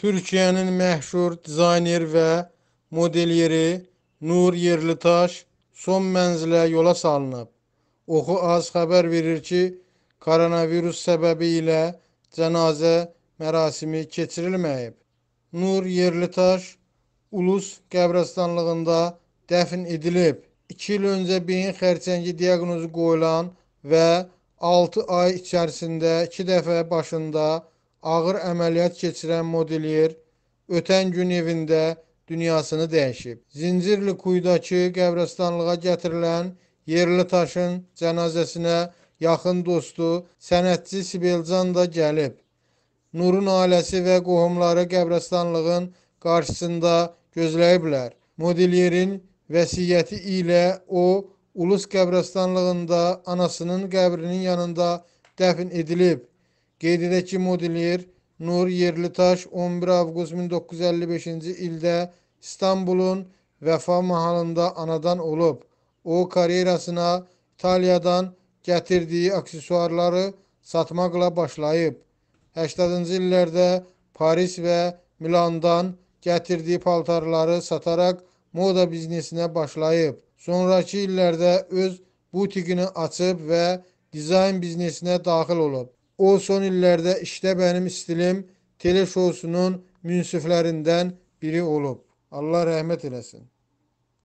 Türkiyənin məşhur dizayner və modelyeri Nur Yerlitaş son mənzilə yola salınıb. Oxu az xəbər verir ki, koronavirus səbəbi ilə cənazə mərasimi keçirilməyib. Nur Yerlitaş Ulus qəbrəstanlığında dəfn edilib. 2 il öncə beyin xərçəngi diaqnozu qoyulan və 6 ay içərisində 2 dəfə başında ağır əməliyyat keçirən modelyer ötən gün evində dünyasını dəyişib. Zincirli quyudakı qəbrəstanlığa gətirilən yerli daşın cənazəsinə yaxın dostu sənətçi Sibelcan da gəlib. Nurun ailəsi və qohumları qəbrəstanlığın qarşısında gözləyiblər. Modelyerin vəsiyyəti ilə o Ulus qəbrəstanlığında anasının qəbrinin yanında dəfn edilib. Qeyd edək ki, modeliyer Nur Yerlitaş 11 avqust 1955-ci ildə İstanbulun Vəfa mahalında anadan olub. O karyerasına İtaliyadan gətirdiyi aksesuarları satmaqla başlayıb. 80-ci illərdə Paris və Milandan gətirdiyi paltarları sataraq moda biznesinə başlayıb. Sonrakı illərdə öz butikini açıb və dizayn biznesinə daxil olub. O son illerde işte benim stilim tele münsiflerinden biri olup. Allah rahmet eylesin.